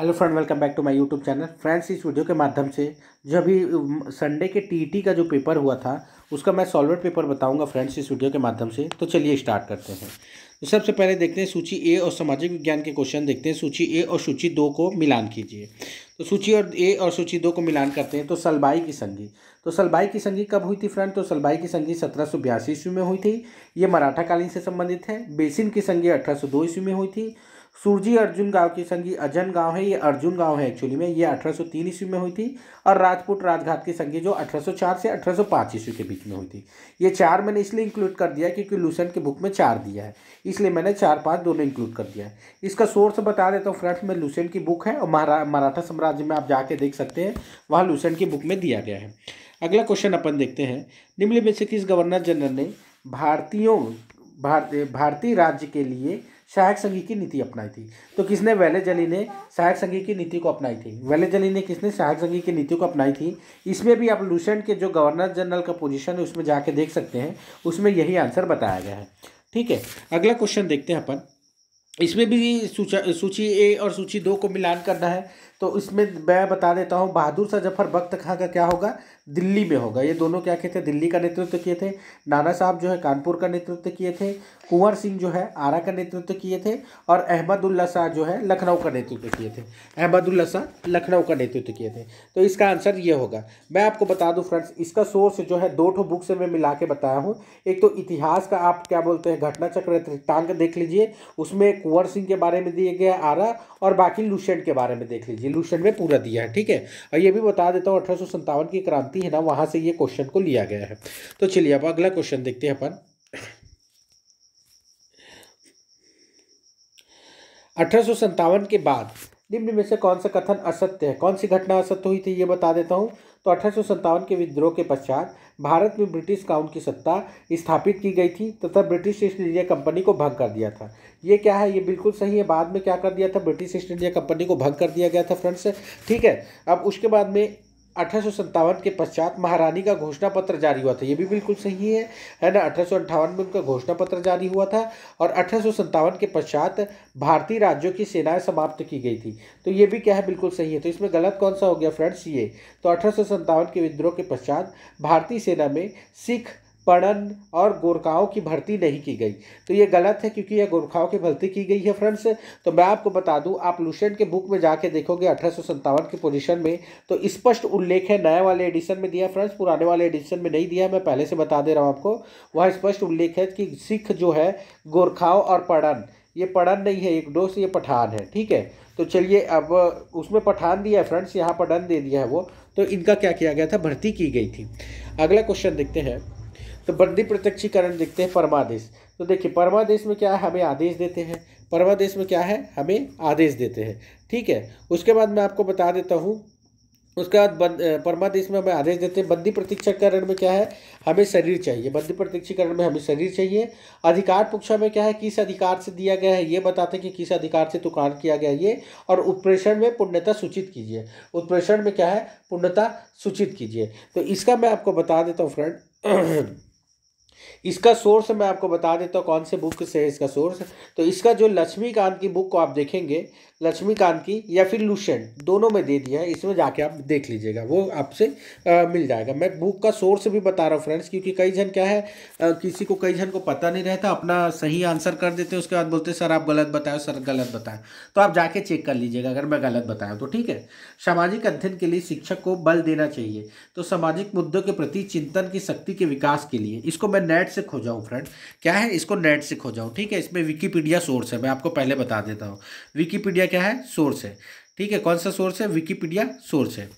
hello friend welcome back to my YouTube channel friends इस video के माध्यम से जो अभी संडे के टीटी का जो पेपर हुआ था उसका मैं सॉल्वर पेपर बताऊंगा फ्रेंड्स इस वीडियो के माध्यम से तो चलिए स्टार्ट करते हैं तो सबसे पहले देखते हैं सूची ए और सामाजिक विज्ञान के क्वेश्चन देखते हैं सूची ए और सूची दो को मिलान कीजिए तो सूची और ए और सूची दो को मिलान करते हैं तो सलबाई की संधि तो सलबाई की संधि कब हुई थी फ्रेंड तो सलबाई की संधि सत्रह सौ ईस्वी में हुई थी ये मराठा कालीन से संबंधित है बेसिन की संधि अठारह सौ ईस्वी में हुई थी सुरजी अर्जुन गांव की संगी अजन गांव है ये अर्जुन गांव है एक्चुअली में ये 1803 ईस्वी में हुई थी और राजपूत राजघात की संगी जो 1804 से 1805 ईस्वी के बीच में हुई थी ये चार मैंने इसलिए इंक्लूड कर दिया क्योंकि लूसेंट के बुक में चार दिया है इसलिए मैंने चार पाँच दोनों इंक्लूड कर दिया है इसका सोर्स बता देता हूँ फ्रेंड्स में लूसेंट की बुक है और मराठा साम्राज्य में आप जाके देख सकते हैं वहाँ लूसेंट की बुक में दिया गया है अगला क्वेश्चन अपन देखते हैं निम्नलिखित से किस गवर्नर जनरल ने भारतीयों भारतीय भारतीय राज्य के लिए सहायक संघी की नीति अपनाई थी तो किसने जली ने सहायक संघी की नीति को अपनाई थी जली ने किसने सहायक संघी की नीति को अपनाई थी इसमें भी आप लूसेंट के जो गवर्नर जनरल का पोजीशन है उसमें जाके देख सकते हैं उसमें यही आंसर बताया गया है ठीक है अगला क्वेश्चन देखते हैं अपन इसमें भी सूची ए और सूची दो को मिलान करना है तो इसमें मैं बता देता हूँ बहादुर शाह जफर बख्त खां का क्या होगा दिल्ली में होगा ये दोनों क्या किए थे दिल्ली का नेतृत्व किए थे नाना साहब जो है कानपुर का नेतृत्व किए थे कुंवर सिंह जो है आरा का नेतृत्व किए थे और अहमदुल्ला शाह जो है लखनऊ का नेतृत्व किए थे अहमदुल्ला शाह लखनऊ का नेतृत्व किए थे तो इसका आंसर ये होगा मैं आपको बता दूँ फ्रेंड्स इसका सोर्स जो है दो ठो बुक से मैं मिला के बताया हूँ एक तो इतिहास का आप क्या बोलते हैं घटना चक्र वृत्तांक देख लीजिए उसमें कुंवर सिंह के बारे में दिए गए आरा और बाकी लुसेंट के बारे में देख लीजिए रिजोल्यूशन में पूरा दिया है ठीक है और ये भी बता देता हूँ अठारह की क्रांति है ना वहाँ से ये क्वेश्चन को लिया गया है तो चलिए अब अगला क्वेश्चन देखते हैं अपन अठारह के बाद निम्न में से कौन सा कथन असत्य है कौन सी घटना असत्य हुई थी ये बता देता हूँ तो अठारह के विद्रोह के पश्चात भारत में ब्रिटिश काउंट की सत्ता स्थापित की गई थी तथा ब्रिटिश ईस्ट इंडिया कंपनी को भंग कर दिया था ये क्या है ये बिल्कुल सही है बाद में क्या कर दिया था ब्रिटिश ईस्ट इंडिया कंपनी को भंग कर दिया गया था फ्रेंड्स ठीक है अब उसके बाद में अठारह के पश्चात महारानी का घोषणा पत्र जारी हुआ था ये भी बिल्कुल सही है है ना अठारह में उनका घोषणा पत्र जारी हुआ था और अठारह के पश्चात भारतीय राज्यों की सेनाएं समाप्त की गई थी तो ये भी क्या है बिल्कुल सही है तो इसमें गलत कौन सा हो गया फ्रेंड्स ये तो अठारह के विद्रोह के पश्चात भारतीय सेना में सिख पणन और गोरखाओं की भर्ती नहीं की गई तो ये गलत है क्योंकि ये गोरखाओं की भर्ती की गई है फ्रेंड्स तो मैं आपको बता दूं आप लुसेंट के बुक में जाके देखोगे अठारह की पोजीशन में तो स्पष्ट उल्लेख है नए वाले एडिशन में दिया फ्रेंड्स पुराने वाले एडिशन में नहीं दिया मैं पहले से बता दे रहा हूँ आपको वहाँ स्पष्ट उल्लेख है कि सिख जो है गोरखाओं और पढ़न ये पढ़न नहीं है एक डोस ये पठान है ठीक है तो चलिए अब उसमें पठान दिया है फ्रेंड्स यहाँ पढ़न दे दिया है वो तो इनका क्या किया गया था भर्ती की गई थी अगला क्वेश्चन देखते हैं तो बंदी प्रत्यक्षीकरण देखते हैं परमादेश तो देखिए परमादेश में क्या है हमें आदेश देते हैं परमादेश में क्या है हमें आदेश देते हैं ठीक है उसके बाद मैं आपको बता देता हूँ उसके बाद परमादेश में हमें आदेश देते हैं बंदी प्रतीक्षाकरण में क्या है हमें शरीर चाहिए बंदी प्रतीक्षाकरण में हमें शरीर चाहिए अधिकार पुक्षा में क्या है किस अधिकार से दिया गया है ये बताते हैं कि किस अधिकार से तुकार किया गया ये और उत्प्रेषण में पुण्यता सूचित कीजिए उत्प्रेषण में क्या है पुण्यता सूचित कीजिए तो इसका मैं आपको बता देता हूँ फ्रेंड इसका सोर्स मैं आपको बता देता हूँ कौन से बुक से है इसका सोर्स तो इसका जो लक्ष्मीकांत की बुक को आप देखेंगे लक्ष्मीकांत की या फिर लूशन दोनों में दे दिया है इसमें जाके आप देख लीजिएगा वो आपसे मिल जाएगा मैं बुक का सोर्स भी बता रहा हूँ फ्रेंड्स क्योंकि कई जन क्या है आ, किसी को कई जन को पता नहीं रहता अपना सही आंसर कर देते हैं उसके बाद बोलते सर आप गलत बताए सर गलत बताएं तो आप जाके चेक कर लीजिएगा अगर मैं गलत बताया तो ठीक है सामाजिक अध्ययन के लिए शिक्षक को बल देना चाहिए तो सामाजिक मुद्दों के प्रति चिंतन की शक्ति के विकास के लिए इसको मैं नेट से खोजाऊँ फ्रेंड क्या है इसको नेट से खोजाऊँ ठीक है इसमें विकीपीडिया सोर्स है मैं आपको पहले बता देता हूँ विकीपीडिया विकीपीडिया क्या है सोर्स है ठीक है कौन सा सोर्स है विकीपीडिया सोर्स है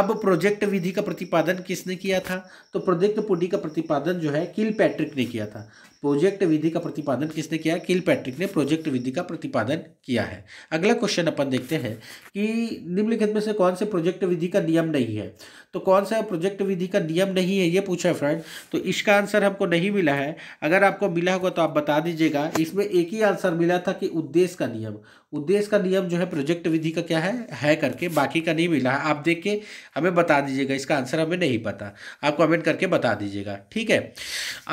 अब प्रोजेक्ट विधि का प्रतिपादन किसने किया था तो प्रोजेक्ट पुडी का प्रतिपादन जो है किल पैट्रिक ने किया था प्रोजेक्ट विधि का प्रतिपादन किसने किया किल पैट्रिक ने प्रोजेक्ट विधि का प्रतिपादन किया है अगला क्वेश्चन अपन देखते हैं कि निम्नलिखित में से कौन से प्रोजेक्ट विधि का नियम नहीं है तो कौन सा प्रोजेक्ट विधि का नियम नहीं है ये पूछा है फ्रेंड तो इसका आंसर हमको नहीं मिला है अगर आपको मिला होगा तो आप बता दीजिएगा इसमें एक ही आंसर मिला था कि उद्देश्य का नियम उद्देश्य का नियम जो है प्रोजेक्ट विधि का क्या है है करके बाकी का नहीं मिला आप देख के हमें बता दीजिएगा इसका आंसर हमें नहीं पता आप कमेंट करके बता दीजिएगा ठीक है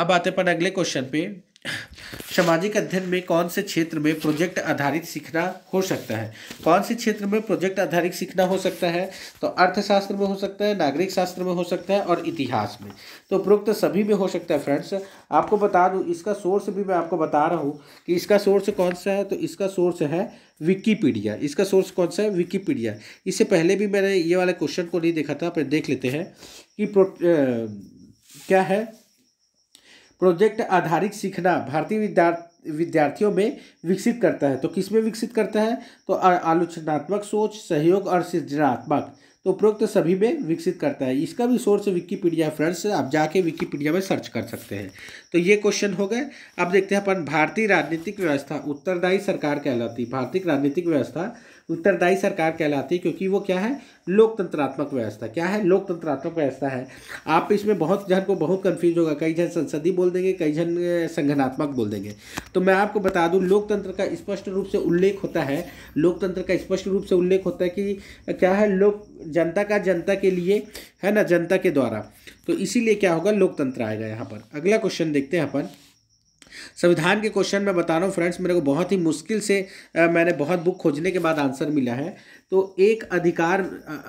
अब आते अपन अगले क्वेश्चन पे सामाजिक अध्ययन में कौन से क्षेत्र में प्रोजेक्ट आधारित सीखना हो सकता है कौन से क्षेत्र में प्रोजेक्ट आधारित सीखना हो सकता है तो अर्थशास्त्र में हो सकता है नागरिक शास्त्र में हो सकता है और इतिहास में तो उपरोक्त सभी में हो सकता है फ्रेंड्स आपको बता दूँ इसका सोर्स भी मैं आपको बता रहा हूँ कि इसका सोर्स कौन सा है तो इसका सोर्स है विकीपीडिया इसका सोर्स कौन सा है विकीपीडिया इससे पहले भी मैंने ये वाले क्वेश्चन को नहीं देखा था पर देख लेते हैं कि प्रो क्या है प्रोजेक्ट आधारित सीखना भारतीय विद्यार्थी विद्यार्थियों में विकसित करता है तो किस में विकसित करता है तो आलोचनात्मक सोच सहयोग और सृजनात्मक तो उपरोक्त सभी में विकसित करता है इसका भी सोर्स विकीपीडिया है फ्रेंड्स आप जाके विकीपीडिया में सर्च कर सकते हैं तो ये क्वेश्चन हो गए अब देखते हैं अपन भारतीय राजनीतिक व्यवस्था उत्तरदायी सरकार कहलाती भारतीय राजनीतिक व्यवस्था उत्तरदायी सरकार कहलाती है क्योंकि वो क्या है लोकतंत्रात्मक व्यवस्था क्या है लोकतंत्रात्मक व्यवस्था है आप इसमें बहुत जन को बहुत कन्फ्यूज होगा कई जन संसदीय बोल देंगे कई जन संगठनात्मक बोल देंगे तो मैं आपको बता दूं लोकतंत्र का स्पष्ट रूप से उल्लेख होता है लोकतंत्र का स्पष्ट रूप से उल्लेख होता है कि क्या है लोक जनता का जनता के लिए है ना जनता के द्वारा तो इसीलिए क्या होगा लोकतंत्र आएगा यहाँ पर अगला क्वेश्चन देखते हैं अपन संविधान के क्वेश्चन मैं बता रहा हूँ फ्रेंड्स मेरे को बहुत ही मुश्किल से आ, मैंने बहुत बुक खोजने के बाद आंसर मिला है तो एक अधिकार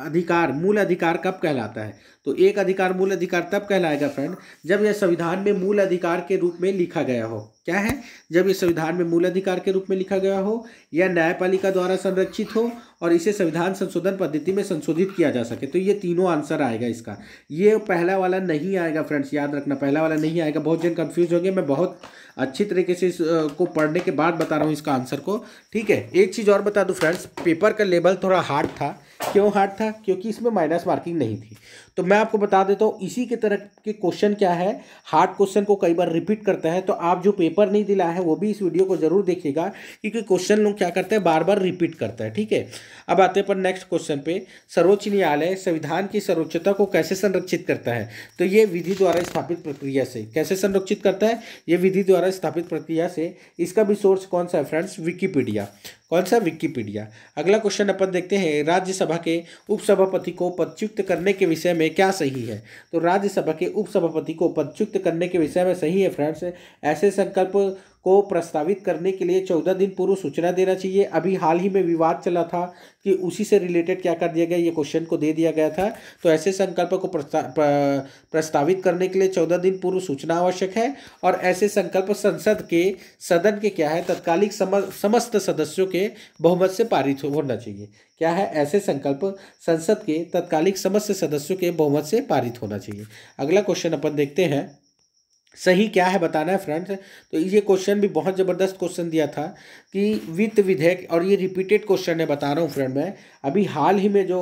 अधिकार मूल अधिकार कब कहलाता है तो एक अधिकार मूल अधिकार तब कहलाएगा फ्रेंड जब यह संविधान में मूल अधिकार के रूप में लिखा गया हो क्या है जब यह संविधान में मूल अधिकार के रूप में लिखा गया हो या न्यायपालिका द्वारा संरक्षित हो और इसे संविधान संशोधन पद्धति में संशोधित किया जा सके तो ये तीनों आंसर आएगा इसका ये पहला वाला नहीं आएगा फ्रेंड्स याद रखना पहला वाला नहीं आएगा बहुत जन कन्फ्यूज होंगे मैं बहुत अच्छी तरीके से इसको पढ़ने के बाद बता रहा हूँ इसका आंसर को ठीक है एक चीज़ और बता दूँ फ्रेंड्स पेपर का लेवल थोड़ा हार्ड था क्यों हार्ड था क्योंकि इसमें माइनस मार्किंग नहीं थी तो मैं आपको बता देता हूँ इसी के तरह के क्वेश्चन क्या है हार्ड क्वेश्चन को कई बार रिपीट करता है तो आप जो पेपर नहीं दिला है वो भी इस वीडियो को जरूर देखिएगा क्योंकि क्वेश्चन लोग क्या करते हैं बार बार रिपीट करता है ठीक है अब आते हैं पर नेक्स्ट क्वेश्चन पे सर्वोच्च न्यायालय संविधान की सर्वोच्चता को कैसे संरक्षित करता है तो ये विधि द्वारा स्थापित प्रक्रिया से कैसे संरक्षित करता है ये विधि द्वारा स्थापित प्रक्रिया से इसका भी सोर्स कौन सा है फ्रेंड्स विकीपीडिया कौन सा विकीपीडिया अगला क्वेश्चन अपन देखते हैं राज्यसभा के उपसभापति को पदच्युक्त करने के विषय में में क्या सही है तो राज्यसभा के उपसभापति को पदच्युक्त करने के विषय में सही है फ्रेंड्स ऐसे संकल्प को प्रस्तावित करने के लिए चौदह दिन पूर्व सूचना देना चाहिए अभी हाल ही में विवाद चला था कि उसी से रिलेटेड क्या कर दिया गया ये क्वेश्चन को दे दिया गया था तो ऐसे संकल्प को प्रस्तावित करने के लिए चौदह दिन पूर्व सूचना आवश्यक है और ऐसे संकल्प संसद के सदन के क्या है तत्कालिक समस्त सदस्यों के बहुमत से पारित होना चाहिए क्या है ऐसे संकल्प संसद के तत्कालिक समस्त सदस्यों के बहुमत से पारित होना चाहिए अगला क्वेश्चन अपन देखते हैं सही क्या है बताना है फ्रेंड्स तो ये क्वेश्चन भी बहुत ज़बरदस्त क्वेश्चन दिया था कि वित्त विधेयक और ये रिपीटेड क्वेश्चन है बता रहा हूँ फ्रेंड मैं अभी हाल ही में जो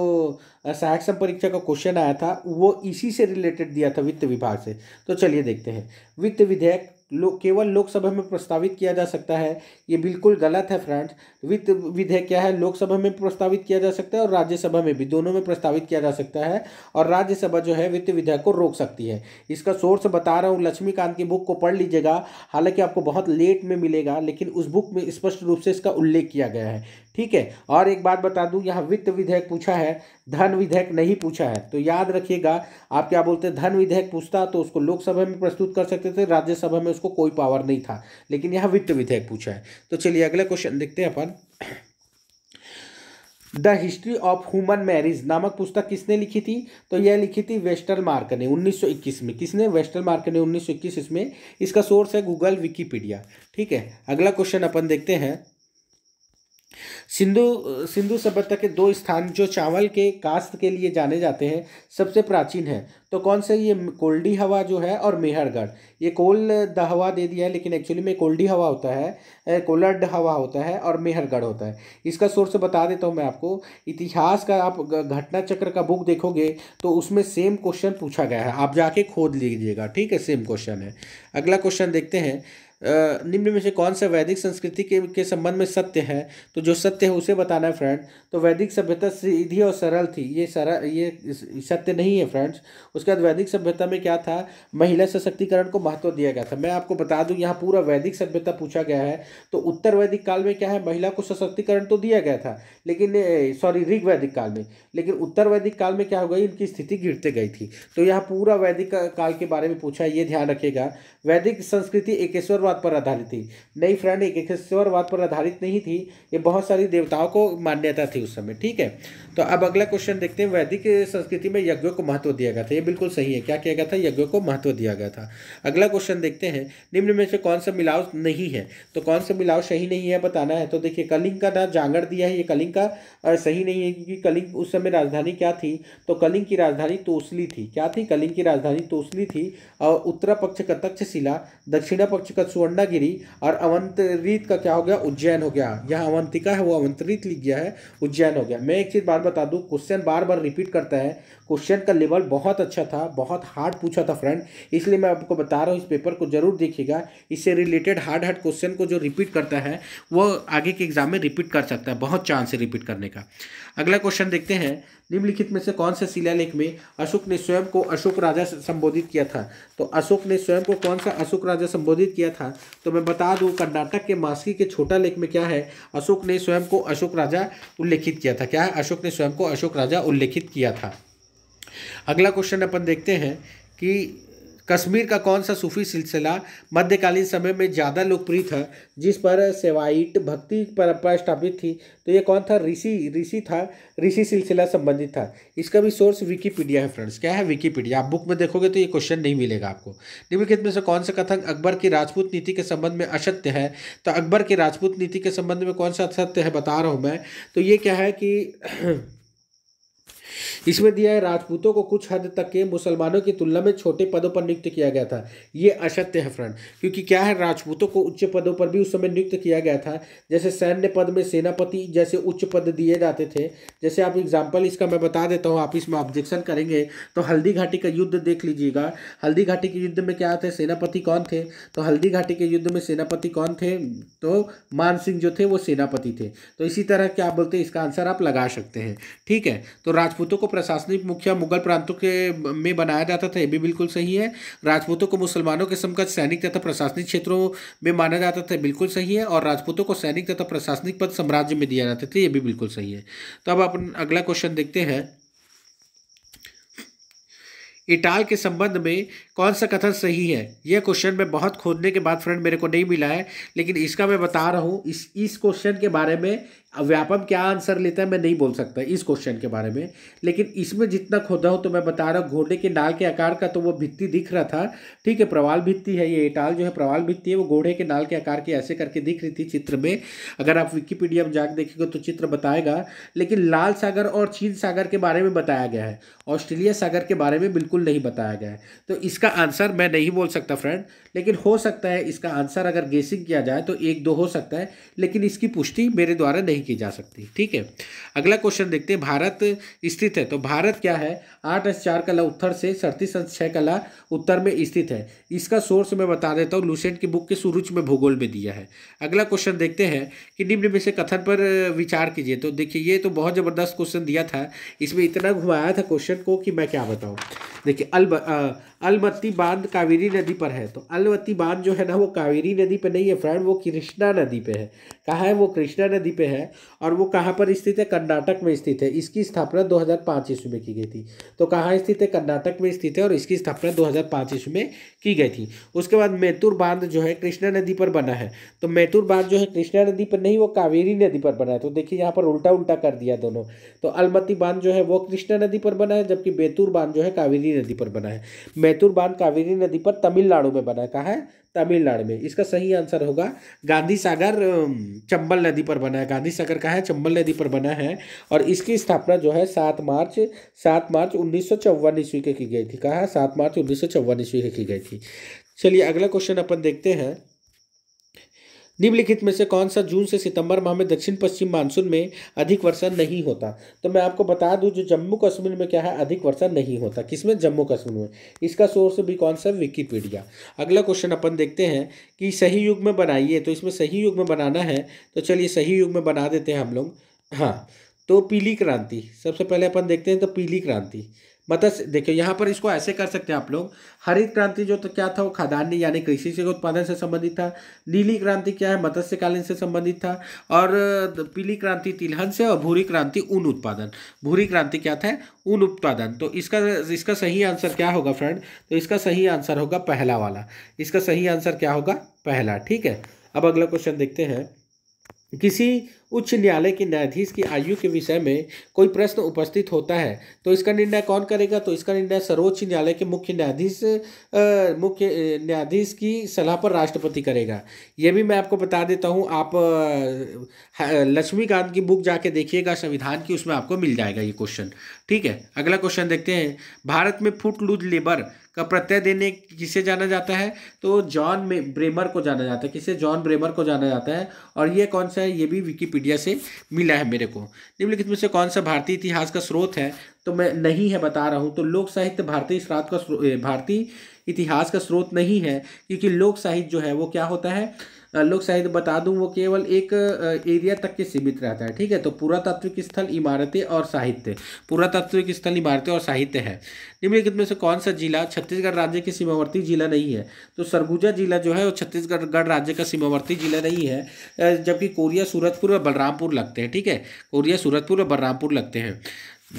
सहायक सम परीक्षा का क्वेश्चन आया था वो इसी से रिलेटेड दिया था वित्त विभाग से तो चलिए देखते हैं वित्त विधेयक लो, केवल लोकसभा में प्रस्तावित किया जा सकता है ये बिल्कुल गलत है फ्रेंड्स वित्त विधेयक क्या है लोकसभा में प्रस्तावित किया जा सकता है और राज्यसभा में भी दोनों में प्रस्तावित किया जा सकता है और राज्यसभा जो है वित्त विधेयक को रोक सकती है इसका सोर्स बता रहा हूँ लक्ष्मीकांत की बुक को पढ़ लीजिएगा हालांकि आपको बहुत लेट में मिलेगा लेकिन उस बुक में स्पष्ट रूप से इसका उल्लेख किया गया है ठीक है और एक बात बता दूं यहाँ वित्त विधेयक पूछा है धन विधेयक नहीं पूछा है तो याद रखिएगा आप क्या बोलते हैं धन विधेयक पूछता तो उसको लोकसभा में प्रस्तुत कर सकते थे राज्यसभा में उसको कोई पावर नहीं था लेकिन यहाँ वित्त विधेयक पूछा है तो चलिए अगला क्वेश्चन देखते हैं अपन the history of human marriage नामक पुस्तक किसने लिखी थी तो यह लिखी थी वेस्टर्न मार्क ने 1921 में किसने वेस्टर्न मार्क ने 1921 इसमें इसका सोर्स है गूगल विकीपीडिया ठीक है अगला क्वेश्चन अपन देखते हैं सिंधु सिंधु सभ्यता के दो स्थान जो चावल के कास्त के लिए जाने जाते हैं सबसे प्राचीन है तो कौन से ये कोल्डी हवा जो है और मेहरगढ़ ये कोल द हवा दे दिया है लेकिन एक्चुअली में कोल्डी हवा होता है कोलड हवा होता है और मेहरगढ़ होता है इसका सोर्स बता देता हूँ मैं आपको इतिहास का आप घटना चक्र का बुक देखोगे तो उसमें सेम क्वेश्चन पूछा गया है आप जाके खोद लीजिएगा ठीक है सेम क्वेश्चन है अगला क्वेश्चन देखते हैं निम्न में से कौन सा वैदिक संस्कृति के के संबंध में सत्य है तो जो सत्य है उसे बताना है फ्रेंड तो वैदिक सभ्यता सीधी और सरल थी ये सरल ये सत्य नहीं है फ्रेंड्स उसके बाद वैदिक सभ्यता में क्या था महिला सशक्तिकरण को महत्व दिया गया था मैं आपको बता दूं यहाँ पूरा वैदिक सभ्यता पूछा गया है तो उत्तर वैदिक काल में क्या है महिला को सशक्तिकरण तो दिया गया था लेकिन सॉरी ऋग वैदिक काल में लेकिन उत्तर वैदिक काल में क्या हो गई इनकी स्थिति गिरते गई थी तो यहाँ पूरा वैदिक काल के बारे में पूछा है ये ध्यान रखेगा वैदिक संस्कृति एकेश्वर ईश्वरवाद पर आधारित थी नई फ्रेंड एक ईश्वरवाद पर आधारित नहीं थी ये बहुत सारी देवताओं को मान्यता थी उस समय ठीक है तो अब अगला क्वेश्चन देखते हैं वैदिक संस्कृति में यज्ञों को महत्व दिया गया था ये बिल्कुल सही है क्या किया गया था यज्ञों को महत्व दिया गया था अगला क्वेश्चन देखते हैं निम्न में से कौन सा मिलाव नहीं है तो कौन सा मिलाव सही नहीं है बताना है तो देखिए कलिंग का ना जांगर दिया है ये कलिंग का सही नहीं है क्योंकि कलिंग उस समय राजधानी क्या थी तो कलिंग की राजधानी तोसली थी क्या थी कलिंग की राजधानी तोसली थी और उत्तरा पक्ष का तक्षशिला दक्षिणा पक्ष का सुवर्णागिरी और अवंतरित का क्या हो गया उज्जैन हो गया यहाँ अवंतिका है वो अवंतरित लिख गया है उज्जैन हो गया मैं एक चीज़ बार बता दूँ क्वेश्चन बार बार रिपीट करता है क्वेश्चन का लेवल बहुत अच्छा था बहुत हार्ड पूछा था फ्रेंड इसलिए मैं आपको बता रहा हूँ इस पेपर को जरूर देखिएगा इससे रिलेटेड हार्ड हार्ड क्वेश्चन को जो रिपीट करता है वो आगे के एग्जाम में रिपीट कर सकता है बहुत चांस है रिपीट करने का अगला क्वेश्चन देखते हैं निम्नलिखित में से कौन से शिलालेख में अशोक ने स्वयं को अशोक राजा संबोधित किया था तो अशोक ने स्वयं को कौन सा अशोक राजा संबोधित किया था तो मैं बता दूं कर्नाटक के मासकी के छोटा लेख में क्या है अशोक ने स्वयं को अशोक राजा उल्लेखित किया था क्या है अशोक ने स्वयं को अशोक राजा उल्लेखित किया था अगला क्वेश्चन अपन देखते हैं कि कश्मीर का कौन सा सूफी सिलसिला मध्यकालीन समय में ज़्यादा लोकप्रिय था जिस पर सेवाइट भक्ति परंपरा स्थापित थी तो ये कौन था ऋषि ऋषि था ऋषि सिलसिला संबंधित था इसका भी सोर्स विकीपीडिया है फ्रेंड्स क्या है विकीपीडिया आप बुक में देखोगे तो ये क्वेश्चन नहीं मिलेगा आपको निम्नलिखित में से कौन सा कथन अकबर की राजपूत नीति के संबंध में असत्य है तो अकबर की राजपूत नीति के संबंध में कौन सा असत्य है बता रहा हूँ मैं तो ये क्या है कि इसमें दिया है राजपूतों को कुछ हद तक के मुसलमानों की तुलना में छोटे पदों पर नियुक्त किया गया था ये असत्य है फ्रेंड क्योंकि क्या है राजपूतों को उच्च पदों पर भी उस समय नियुक्त किया गया था जैसे सैन्य पद में सेनापति जैसे उच्च पद दिए जाते थे जैसे आप एग्जाम्पल इसका मैं बता देता हूँ आप इसमें ऑब्जेक्शन करेंगे तो हल्दी घाटी का युद्ध देख लीजिएगा हल्दी घाटी के युद्ध में क्या थे सेनापति कौन थे तो हल्दी घाटी के युद्ध में सेनापति कौन थे तो मान सिंह जो थे वो सेनापति थे तो इसी तरह क्या बोलते हैं इसका आंसर आप लगा सकते हैं ठीक है तो राजपूतों को प्रशासनिक मुखिया मुगल प्रांतों के में बनाया जाता था यह भी बिल्कुल सही है राजपूतों को मुसलमानों के समकक्ष सैनिक तथा प्रशासनिक क्षेत्रों में माना जाता था बिल्कुल सही है और राजपूतों को सैनिक तथा प्रशासनिक पद साम्राज्य में दिया जाता था यह भी बिल्कुल सही है तो अब अपन अगला क्वेश्चन देखते हैं इटाल के संबंध में कौन सा कथन सही है यह क्वेश्चन मैं बहुत खोदने के बाद फ्रेंड मेरे को नहीं मिला है लेकिन इसका मैं बता रहा हूँ इस इस क्वेश्चन के बारे में व्यापम क्या आंसर लेता है मैं नहीं बोल सकता इस क्वेश्चन के बारे में लेकिन इसमें जितना खोदा हो तो मैं बता रहा हूँ घोड़े के नाल के आकार का तो वो भित्ति दिख रहा था ठीक है प्रवाल भित्ति है ये एटाल जो है प्रवाल भित्ति है वो घोड़े के नाल के आकार के ऐसे करके दिख रही थी चित्र में अगर आप विकीपीडिया में जाकर देखेंगे तो चित्र बताएगा लेकिन लाल सागर और चीन सागर के बारे में बताया गया है ऑस्ट्रेलिया सागर के बारे में बिल्कुल नहीं बताया गया है तो इसका आंसर मैं नहीं बोल सकता फ्रेंड लेकिन हो सकता है इसका आंसर अगर गेसिंग किया जाए तो एक दो हो सकता है लेकिन इसकी पुष्टि मेरे द्वारा नहीं नहीं की जा सकती ठीक है अगला क्वेश्चन देखते हैं भारत स्थित है तो भारत क्या है आठ अंश चार कला उत्तर से सड़तीस अंश छः कला उत्तर में स्थित है इसका सोर्स मैं बता देता हूँ लूसेंट की बुक के सुरुच में भूगोल में दिया है अगला क्वेश्चन देखते हैं कि निम्न में से कथन पर विचार कीजिए तो देखिए ये तो बहुत ज़बरदस्त क्वेश्चन दिया था इसमें इतना घुमाया था क्वेश्चन को कि मैं क्या बताऊँ देखिए अल्ब अलमत्ती बांध कावेरी नदी पर है तो अलमत्ती बांध जो है ना वो कावेरी नदी पे नहीं है फ्रेंड वो कृष्णा नदी पे है कहाँ है वो कृष्णा नदी पे है और वो कहाँ पर स्थित है कर्नाटक में स्थित है इसकी स्थापना 2005 ईस्वी में की गई थी तो कहाँ स्थित है कर्नाटक में स्थित है और इसकी स्थापना 2005 ईस्वी में की गई थी उसके बाद मैतूर बांध जो है कृष्णा नदी पर बना है तो मैतूर बांध जो है कृष्णा नदी पर नहीं वो कावेरी नदी पर बना है तो देखिए यहाँ पर उल्टा उल्टा कर दिया दोनों तो अलमत्ती बांध जो है वो कृष्णा नदी पर बना है जबकि बैतूर बांध जो है कावेरी नदी पर बना है बैतूर बांध कावेरी नदी पर तमिलनाडु में बना कहा है तमिलनाडु में इसका सही आंसर होगा गांधी सागर चंबल नदी पर बना है गांधी सागर कहा है चंबल नदी पर बना है और इसकी स्थापना जो है सात मार्च सात मार्च उन्नीस सौ चौवन ईस्वी के की गई थी कहा सात मार्च उन्नीस सौ चौवन ईस्वी के की गई थी चलिए अगला क्वेश्चन अपन देखते हैं निम्नलिखित में से कौन सा जून से सितंबर माह में दक्षिण पश्चिम मानसून में अधिक वर्षा नहीं होता तो मैं आपको बता दूं जो जम्मू कश्मीर में क्या है अधिक वर्षा नहीं होता किसमें जम्मू कश्मीर में इसका सोर्स भी कौन सा विकीपीडिया अगला क्वेश्चन अपन देखते हैं कि सही युग में बनाइए तो इसमें सही युग में बनाना है तो चलिए सही युग में बना देते हैं हम लोग हाँ तो पीली क्रांति सबसे पहले अपन देखते हैं तो पीली क्रांति मत्स्य मतलब देखिए यहाँ पर इसको ऐसे कर सकते हैं आप लोग हरित क्रांति जो तो क्या था वो खादान्य यानी कृषि से उत्पादन से संबंधित था नीली क्रांति क्या है मत्स्यकालीन से संबंधित था और पीली क्रांति तिलहन से और भूरी क्रांति ऊन उत्पादन भूरी क्रांति क्या था ऊन उत्पादन तो इसका इसका सही आंसर क्या होगा फ्रेंड तो इसका सही आंसर होगा पहला वाला इसका सही आंसर क्या होगा पहला ठीक है अब अगला क्वेश्चन देखते हैं किसी उच्च न्यायालय के न्यायाधीश की आयु के विषय में कोई प्रश्न उपस्थित होता है तो इसका निर्णय कौन करेगा तो इसका निर्णय सर्वोच्च न्यायालय के मुख्य न्यायाधीश मुख्य न्यायाधीश की सलाह पर राष्ट्रपति करेगा यह भी मैं आपको बता देता हूँ आप लक्ष्मीकांत की बुक जाके देखिएगा संविधान की उसमें आपको मिल जाएगा ये क्वेश्चन ठीक है अगला क्वेश्चन देखते हैं भारत में फुट लूज लेबर का प्रत्यय देने किसे जाना जाता है तो जॉन ब्रेमर को जाना जाता है किसे जॉन ब्रेमर को जाना जाता है और ये कौन सा है ये भी विकीपीडिया से मिला है मेरे को निम्नलिखित में से कौन सा भारतीय इतिहास का स्रोत है तो मैं नहीं है बता रहा हूँ तो लोक साहित्य भारतीय श्राद्ध का भारतीय इतिहास का स्रोत नहीं है क्योंकि लोक साहित्य जो है वो क्या होता है लोग शायद बता दूं वो केवल एक एरिया तक के सीमित रहता है ठीक है तो पुरातात्विक स्थल इमारतें और साहित्य पुरातात्विक स्थल इमारतें और साहित्य है निम्नलिखित में से कौन सा जिला छत्तीसगढ़ राज्य के सीमावर्ती जिला नहीं है तो सरगुजा जिला जो है वो छत्तीसगढ़ राज्य का सीमावर्ती जिला नहीं है जबकि कोरिया सूरतपुर और बलरामपुर लगते हैं ठीक है कोरिया सूरतपुर और बलरामपुर लगते हैं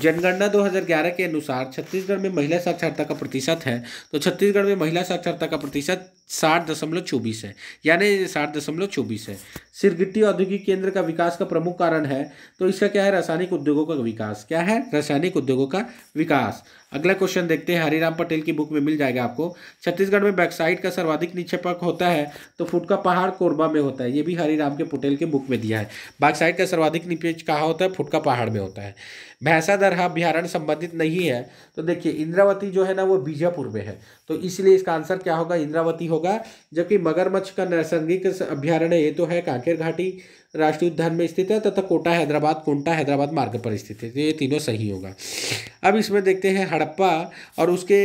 जनगणना 2011 के अनुसार छत्तीसगढ़ में महिला साक्षरता का प्रतिशत है तो छत्तीसगढ़ में महिला साक्षरता का प्रतिशत साठ दशमलव चौबीस है यानी साठ दशमलव चौबीस है सिरगिट्टी औद्योगिक केंद्र का विकास का प्रमुख कारण है तो इसका क्या है रासायनिक उद्योगों का विकास क्या है रासायनिक उद्योगों का विकास अगला क्वेश्चन देखते हैं हरिराम पटेल की बुक में मिल जाएगा आपको छत्तीसगढ़ में बैकसाइड का सर्वाधिक निक्षेपक होता है तो फुट का पहाड़ कोरबा में होता है ये भी हरिराम के पटेल के बुक में दिया है बैकसाइड का सर्वाधिक निपेज कहाँ होता है फुटका पहाड़ में होता है भैंसा दरहा अभ्यारण संबंधित नहीं है तो देखिए इंद्रावती जो है ना वो बीजापुर में है तो इसलिए इसका आंसर क्या होगा इंद्रावती होगा जबकि मगरमच्छ का नैसर्गिक अभ्यारण्य ये तो है कांकेर घाटी राष्ट्रीय उद्यान में स्थित है तथा कोटा हैदराबाद कोंटा हैदराबाद मार्ग पर स्थित है तो ये तीनों सही होगा अब इसमें देखते हैं हड़प्पा और उसके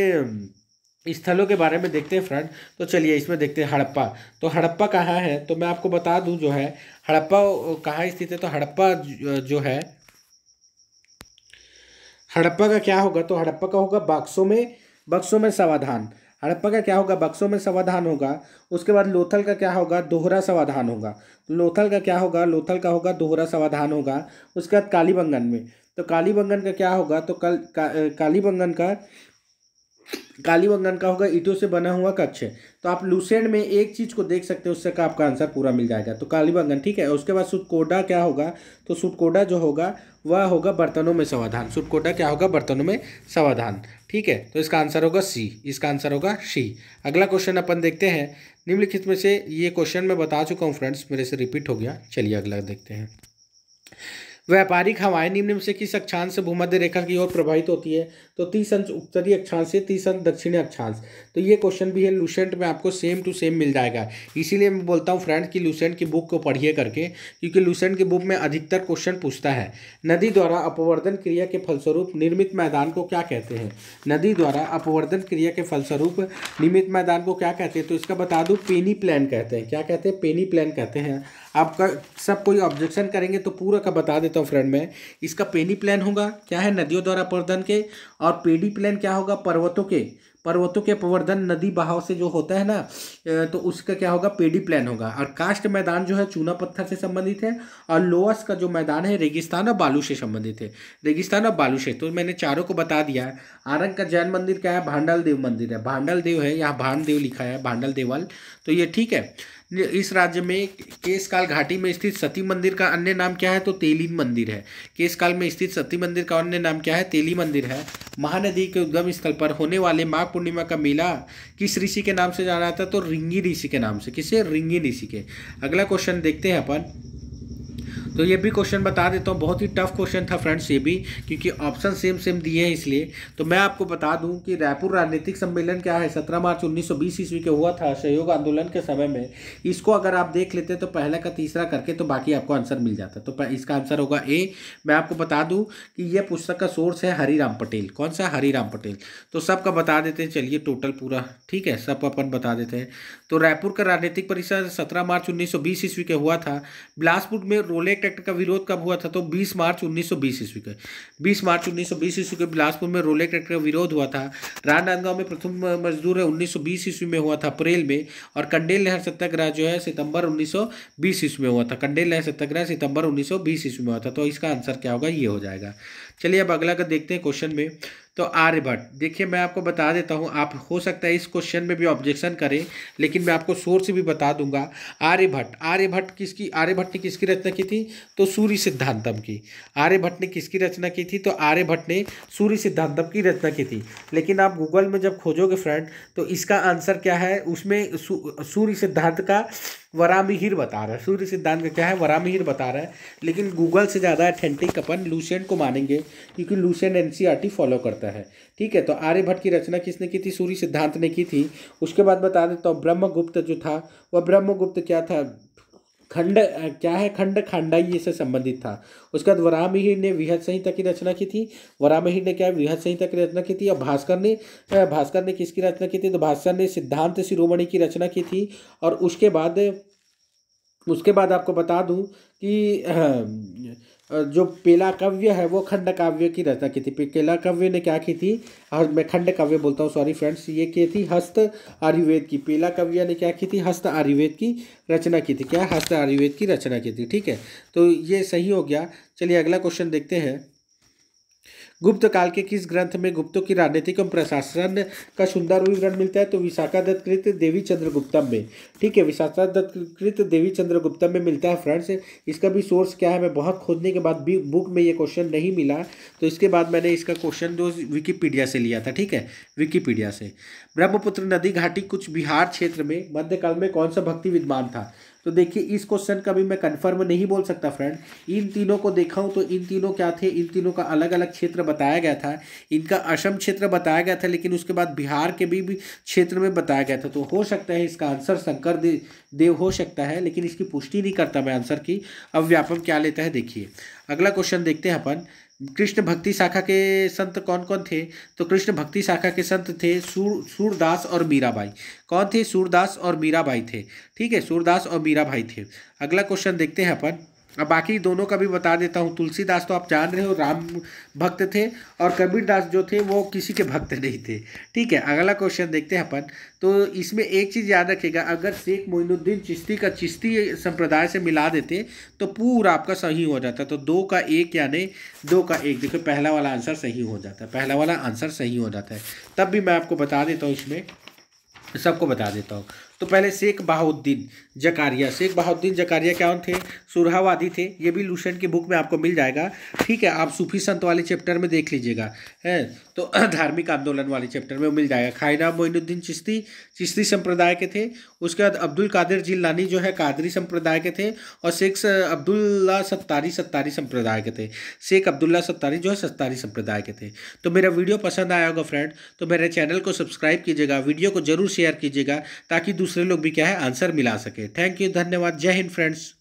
स्थलों के बारे में देखते हैं फ्रेंड तो चलिए इसमें देखते हैं हड़प्पा तो हड़प्पा कहाँ है तो मैं आपको बता दूँ जो है हड़प्पा कहाँ स्थित है तो हड़प्पा जो है हड़प्पा का क्या होगा तो हड़प्पा का होगा बक्सों में बक्सों में सावधान हड़प्पा का क्या होगा बक्सों में समाधान होगा उसके बाद लोथल का क्या होगा दोहरा समाधान होगा तो लोथल का क्या होगा लोथल का होगा दोहरा समाधान होगा उसके बाद कालीबंगन में तो कालीबंगन का क्या होगा तो कल का, कालीबंगन का कालीबंगन का होगा ईटों से बना हुआ कक्ष तो आप लूसेंड में एक चीज़ को देख सकते हो उससे का आपका आंसर पूरा मिल जाएगा तो कालीबंगन ठीक है उसके बाद सुटकोडा क्या होगा तो सुटकोडा जो होगा वह होगा बर्तनों में समाधान सुटकोडा क्या होगा बर्तनों में समाधान ठीक है तो इसका आंसर होगा सी इसका आंसर होगा सी अगला क्वेश्चन अपन देखते हैं निम्नलिखित में से ये क्वेश्चन मैं बता चुका हूँ फ्रेंड्स मेरे से रिपीट हो गया चलिए अगला देखते हैं व्यापारिक हवाएं निम्न से किस अक्षांश से भूमध्य रेखा की ओर प्रभावित होती है तो तीस अंश उत्तरी अक्षांश से तीस अंश दक्षिणी अक्षांश तो ये क्वेश्चन भी है लूसेंट में आपको सेम टू सेम मिल जाएगा इसीलिए मैं बोलता हूँ फ्रेंड कि लूसेंट की बुक को पढ़िए करके क्योंकि लूसेंट की बुक में अधिकतर क्वेश्चन पूछता है नदी द्वारा अपवर्धन क्रिया के फलस्वरूप निर्मित मैदान को क्या कहते हैं नदी द्वारा अपवर्धन क्रिया के फलस्वरूप निर्मित मैदान को क्या कहते हैं तो इसका बता दूँ पेनी प्लान कहते हैं क्या कहते हैं पेनी प्लान कहते हैं आपका सब कोई ऑब्जेक्शन करेंगे तो पूरा का बता देता हूँ फ्रेंड मैं इसका पेनी प्लान होगा क्या है नदियों द्वारा अपवर्धन के और पेडी प्लेन क्या होगा पर्वतों के पर्वतों के प्रवर्धन नदी बहाव से जो होता है ना तो उसका क्या होगा पेडी प्लेन होगा और कास्ट मैदान जो है चूना पत्थर से संबंधित है और लोअस का जो मैदान है रेगिस्तान और बालू से संबंधित है रेगिस्तान और बालू से तो मैंने चारों को बता दिया है आरंग का जैन मंदिर क्या है भांडल देव मंदिर है भांडल देव है यहाँ भांडदेव लिखा है भांडल देवाल तो ये ठीक है इस राज्य में केसकाल घाटी में स्थित सती मंदिर का अन्य नाम क्या है तो तेली मंदिर है केसकाल में स्थित सती मंदिर का अन्य नाम क्या है तेली मंदिर है महानदी के उद्गम स्थल पर होने वाले माघ पूर्णिमा का मेला किस ऋषि के नाम से जाना जाता है तो रिंगी ऋषि के नाम से किसे रिंगी ऋषि के अगला क्वेश्चन देखते हैं अपन तो ये भी क्वेश्चन बता देता हूँ बहुत ही टफ क्वेश्चन था फ्रेंड्स ये भी क्योंकि ऑप्शन सेम सेम दिए हैं इसलिए तो मैं आपको बता दूं कि रायपुर राजनीतिक सम्मेलन क्या है सत्रह मार्च बीस ईस्वी के हुआ था सहयोग आंदोलन के समय में इसको अगर आप देख लेते तो पहला का तीसरा करके तो बाकी आपको आंसर मिल जाता तो इसका आंसर होगा ए मैं आपको बता दूँ कि यह पुस्तक का सोर्स है हरी पटेल कौन सा हरी पटेल तो सबका बता देते हैं चलिए टोटल पूरा ठीक है सब अपन बता देते हैं तो रायपुर का राजनीतिक परिषद सत्रह मार्च उन्नीस ईस्वी के हुआ था बिलासपुर में रोलेक्ट एक्ट का विरोध कब हुआ था तो 20 मार्च 1920 ईस्वी के 20 मार्च 1920 ईस्वी के बिलासपुर में रोले एक्ट का विरोध हुआ था राजनांदगांव में प्रथम मजदूर है 1920 ईस्वी में हुआ था अप्रैल में और कंडेल नहर सत्याग्रह जो है सितंबर 1920 ईस्वी में हुआ था कंडेल नहर सत्याग्रह सितंबर 1920 ईस्वी में हुआ था तो इसका आंसर क्या होगा ये हो जाएगा चलिए अब अगला का देखते हैं क्वेश्चन में तो आर्यभट्ट देखिए मैं आपको बता देता हूँ आप हो सकता है इस क्वेश्चन में भी ऑब्जेक्शन करें लेकिन मैं आपको सोर्स भी बता दूंगा आर्यभट्ट आर्यभट्ट किसकी आर्यभट्ट ने किसकी रचना की थी तो सूर्य सिद्धांतम की आर्यभट्ट ने किसकी रचना की थी तो आर्यभट्ट ने सूर्य सिद्धांतम की रचना की थी लेकिन आप गूगल में जब खोजोगे फ्रेंड तो इसका आंसर क्या है उसमें सूर्य सिद्धांत का वरामिहिर बता रहा है सूर्य सिद्धांत का क्या है वरामिहिर बता रहा है लेकिन गूगल से ज़्यादा अथेंटिक अपन लूसेंट को मानेंगे क्योंकि लूसेंट एन फॉलो करता है ठीक है तो आर्यभट्ट की रचना किसने की थी सूर्य सिद्धांत ने की थी उसके बाद बता देता तो हूँ ब्रह्मगुप्त जो था वह ब्रह्मगुप्त क्या था खंड क्या है खंड खांडाई से संबंधित था उसके बाद वराहमिहिर ने वृहद संहिता की रचना की थी वराहमिहिर ने क्या वृहद संहिता की रचना की थी और भास्कर ने भास्कर ने किसकी रचना की थी तो भास्कर ने सिद्धांत शिरोमणि की रचना की थी और उसके बाद उसके बाद आपको बता दूं कि जो पेला काव्य है वो खंड काव्य की रचना की थी पेला काव्य ने क्या की थी और मैं खंड काव्य बोलता हूँ सॉरी फ्रेंड्स ये की थी हस्त आयुर्वेद की पेला काव्य ने क्या की थी हस्त आयुर्वेद की रचना की थी क्या हस्त आयुर्वेद की रचना की थी ठीक है तो ये सही हो गया चलिए अगला क्वेश्चन देखते हैं गुप्त काल के किस ग्रंथ में गुप्तों की राजनीतिक एवं प्रशासन का सुंदर विवरण मिलता है तो विशाखा दत्तकृत देवी चंद्र गुप्तम में ठीक है विशाखा दत्तकृत देवी चंद्र गुप्तम में मिलता है फ्रेंड्स इसका भी सोर्स क्या है मैं बहुत खोजने के बाद भी बुक में ये क्वेश्चन नहीं मिला तो इसके बाद मैंने इसका क्वेश्चन जो विकीपीडिया से लिया था ठीक है विकीपीडिया से ब्रह्मपुत्र नदी घाटी कुछ बिहार क्षेत्र में मध्यकाल में कौन सा भक्ति विद्वान था तो देखिए इस क्वेश्चन का भी मैं कंफर्म नहीं बोल सकता फ्रेंड इन तीनों को देखा हूँ तो इन तीनों क्या थे इन तीनों का अलग अलग क्षेत्र बताया गया था इनका असम क्षेत्र बताया गया था लेकिन उसके बाद बिहार के भी क्षेत्र में बताया गया था तो हो सकता है इसका आंसर शंकर दे, देव हो सकता है लेकिन इसकी पुष्टि नहीं करता मैं आंसर की अब व्यापम क्या लेता है देखिए अगला क्वेश्चन देखते हैं अपन कृष्ण भक्ति शाखा के संत कौन कौन थे तो कृष्ण भक्ति शाखा के संत थे सूर सूरदास और मीराबाई कौन थे सूरदास और मीराबाई थे ठीक है सूरदास और मीराबाई थे अगला क्वेश्चन देखते हैं अपन अब बाकी दोनों का भी बता देता हूँ तुलसीदास तो आप जान रहे हो राम भक्त थे और कबीरदास जो थे वो किसी के भक्त नहीं थे ठीक है अगला क्वेश्चन देखते हैं अपन तो इसमें एक चीज़ याद रखेगा अगर शेख मोइनुद्दीन चिश्ती का चिश्ती संप्रदाय से मिला देते तो पूरा आपका सही हो जाता तो दो का एक यानी दो का एक देखो पहला वाला आंसर सही हो जाता है पहला वाला आंसर सही हो जाता है तब भी मैं आपको बता देता हूँ इसमें सबको बता देता हूँ तो पहले शेख बहाउद्दीन जकारिया शेख बहाउद्दीन जकारिया क्या थे सुरहावादी थे ये भी लूशन की बुक में आपको मिल जाएगा ठीक है आप सूफी संत वाले चैप्टर में देख लीजिएगा है तो धार्मिक आंदोलन वाले चैप्टर में मिल जाएगा खाइना मोइनुद्दीन चिश्ती चिश्ती संप्रदाय के थे उसके बाद अब्दुल कादिर जिलानी जो है कादरी संप्रदाय के थे और शेख अब्दुल्ला सत्तारी सत्तारी संप्रदाय के थे शेख अब्दुल्ला सत्तारी जो है सत्तारी संप्रदाय के थे तो मेरा वीडियो पसंद आया होगा फ्रेंड तो मेरे चैनल को सब्सक्राइब कीजिएगा वीडियो को जरूर शेयर कीजिएगा ताकि दूसरे लोग भी क्या है आंसर मिला सके थैंक यू धन्यवाद जय हिंद फ्रेंड्स